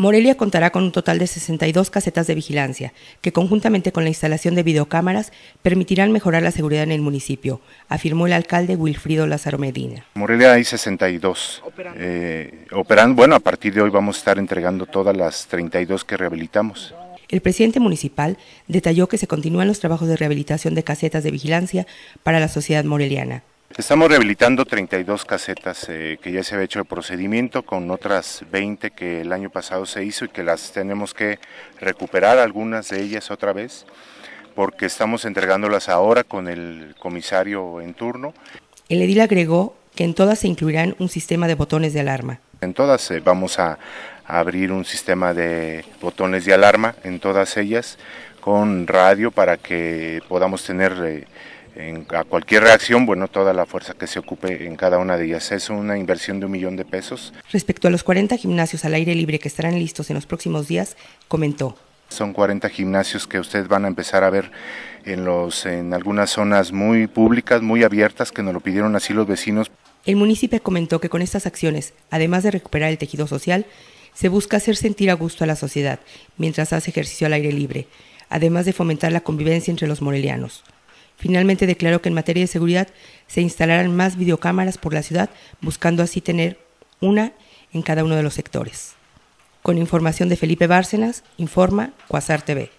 Morelia contará con un total de 62 casetas de vigilancia, que conjuntamente con la instalación de videocámaras permitirán mejorar la seguridad en el municipio, afirmó el alcalde Wilfrido Lázaro Medina. Morelia hay 62. operando, eh, bueno, a partir de hoy vamos a estar entregando todas las 32 que rehabilitamos. El presidente municipal detalló que se continúan los trabajos de rehabilitación de casetas de vigilancia para la sociedad moreliana. Estamos rehabilitando 32 casetas eh, que ya se había hecho el procedimiento con otras 20 que el año pasado se hizo y que las tenemos que recuperar, algunas de ellas otra vez, porque estamos entregándolas ahora con el comisario en turno. El edil agregó que en todas se incluirán un sistema de botones de alarma. En todas eh, vamos a, abrir un sistema de botones de alarma, en todas ellas, con radio para que podamos tener... Eh, a cualquier reacción, bueno, toda la fuerza que se ocupe en cada una de ellas. Es una inversión de un millón de pesos. Respecto a los 40 gimnasios al aire libre que estarán listos en los próximos días, comentó. Son 40 gimnasios que ustedes van a empezar a ver en, en algunas zonas muy públicas, muy abiertas, que nos lo pidieron así los vecinos. El municipio comentó que con estas acciones, además de recuperar el tejido social, se busca hacer sentir a gusto a la sociedad mientras hace ejercicio al aire libre, además de fomentar la convivencia entre los morelianos. Finalmente declaró que en materia de seguridad se instalarán más videocámaras por la ciudad, buscando así tener una en cada uno de los sectores. Con información de Felipe Bárcenas, informa Cuasar TV.